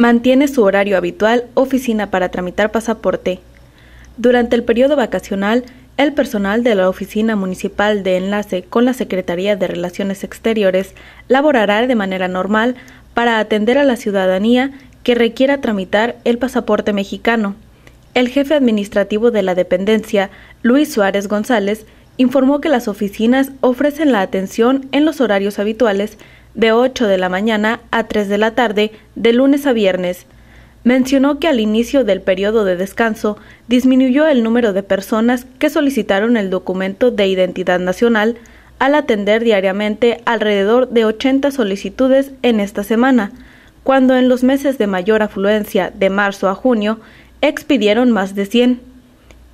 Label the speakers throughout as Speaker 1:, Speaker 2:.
Speaker 1: Mantiene su horario habitual oficina para tramitar pasaporte. Durante el periodo vacacional, el personal de la Oficina Municipal de Enlace con la Secretaría de Relaciones Exteriores laborará de manera normal para atender a la ciudadanía que requiera tramitar el pasaporte mexicano. El jefe administrativo de la dependencia, Luis Suárez González, informó que las oficinas ofrecen la atención en los horarios habituales de 8 de la mañana a 3 de la tarde, de lunes a viernes. Mencionó que al inicio del periodo de descanso disminuyó el número de personas que solicitaron el documento de identidad nacional al atender diariamente alrededor de 80 solicitudes en esta semana, cuando en los meses de mayor afluencia de marzo a junio expidieron más de 100.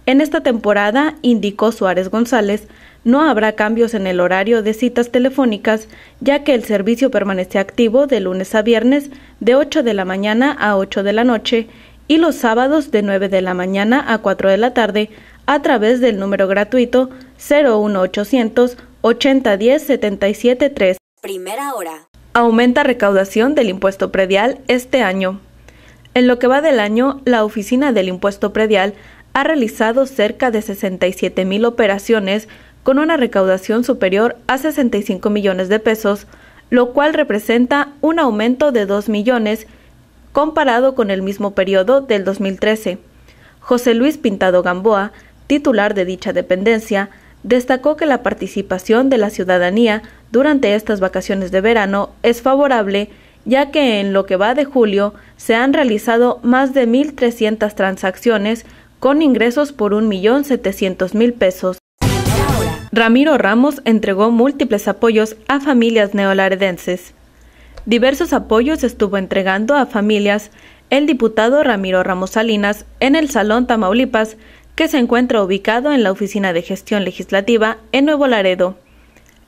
Speaker 1: En esta temporada, indicó Suárez González, no habrá cambios en el horario de citas telefónicas, ya que el servicio permanece activo de lunes a viernes de 8 de la mañana a 8 de la noche y los sábados de 9 de la mañana a 4 de la tarde a través del número gratuito 01800 8010 773. Primera hora. Aumenta recaudación del impuesto predial este año. En lo que va del año, la Oficina del Impuesto Predial ha realizado cerca de 67,000 operaciones con una recaudación superior a 65 millones de pesos, lo cual representa un aumento de 2 millones comparado con el mismo periodo del 2013. José Luis Pintado Gamboa, titular de dicha dependencia, destacó que la participación de la ciudadanía durante estas vacaciones de verano es favorable, ya que en lo que va de julio se han realizado más de 1.300 transacciones con ingresos por 1.700.000 pesos. Ramiro Ramos entregó múltiples apoyos a familias neolaredenses. Diversos apoyos estuvo entregando a familias el diputado Ramiro Ramos Salinas en el Salón Tamaulipas, que se encuentra ubicado en la Oficina de Gestión Legislativa en Nuevo Laredo.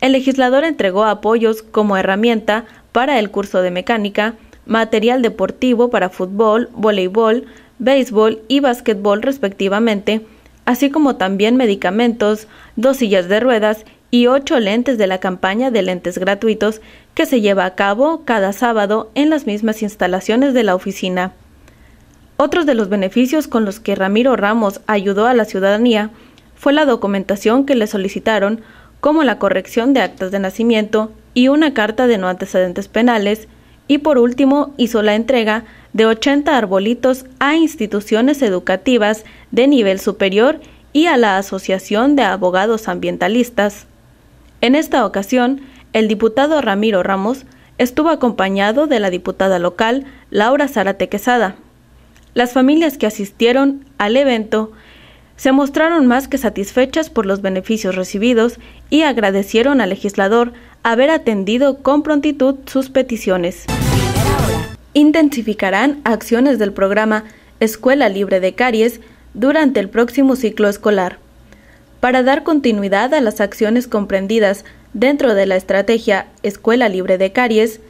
Speaker 1: El legislador entregó apoyos como herramienta para el curso de mecánica, material deportivo para fútbol, voleibol, béisbol y básquetbol respectivamente, así como también medicamentos, dos sillas de ruedas y ocho lentes de la campaña de lentes gratuitos que se lleva a cabo cada sábado en las mismas instalaciones de la oficina. Otros de los beneficios con los que Ramiro Ramos ayudó a la ciudadanía fue la documentación que le solicitaron, como la corrección de actas de nacimiento y una carta de no antecedentes penales, y por último hizo la entrega de 80 arbolitos a instituciones educativas de nivel superior y a la Asociación de Abogados Ambientalistas. En esta ocasión, el diputado Ramiro Ramos estuvo acompañado de la diputada local Laura Zarate Quesada. Las familias que asistieron al evento se mostraron más que satisfechas por los beneficios recibidos y agradecieron al legislador haber atendido con prontitud sus peticiones intensificarán acciones del programa Escuela Libre de Caries durante el próximo ciclo escolar. Para dar continuidad a las acciones comprendidas dentro de la estrategia Escuela Libre de Caries,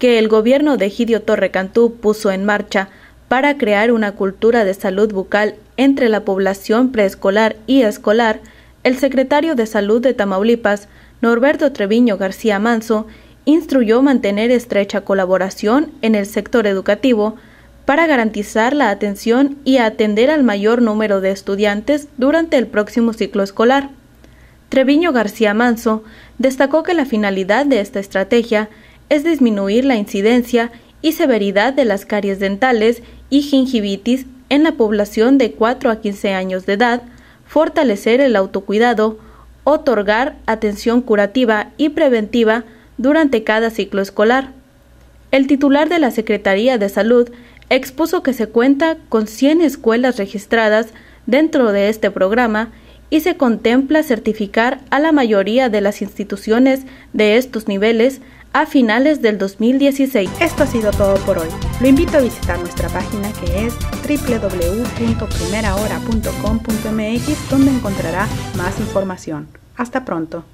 Speaker 1: que el gobierno de Egidio Torre Cantú puso en marcha para crear una cultura de salud bucal entre la población preescolar y escolar, el secretario de Salud de Tamaulipas, Norberto Treviño García Manso, instruyó mantener estrecha colaboración en el sector educativo para garantizar la atención y atender al mayor número de estudiantes durante el próximo ciclo escolar. Treviño García Manso destacó que la finalidad de esta estrategia es disminuir la incidencia y severidad de las caries dentales y gingivitis en la población de 4 a 15 años de edad, fortalecer el autocuidado, otorgar atención curativa y preventiva durante cada ciclo escolar. El titular de la Secretaría de Salud expuso que se cuenta con 100 escuelas registradas dentro de este programa y se contempla certificar a la mayoría de las instituciones de estos niveles a finales del 2016. Esto ha sido todo por hoy. Lo invito a visitar nuestra página que es www.primerahora.com.mx donde encontrará más información. Hasta pronto.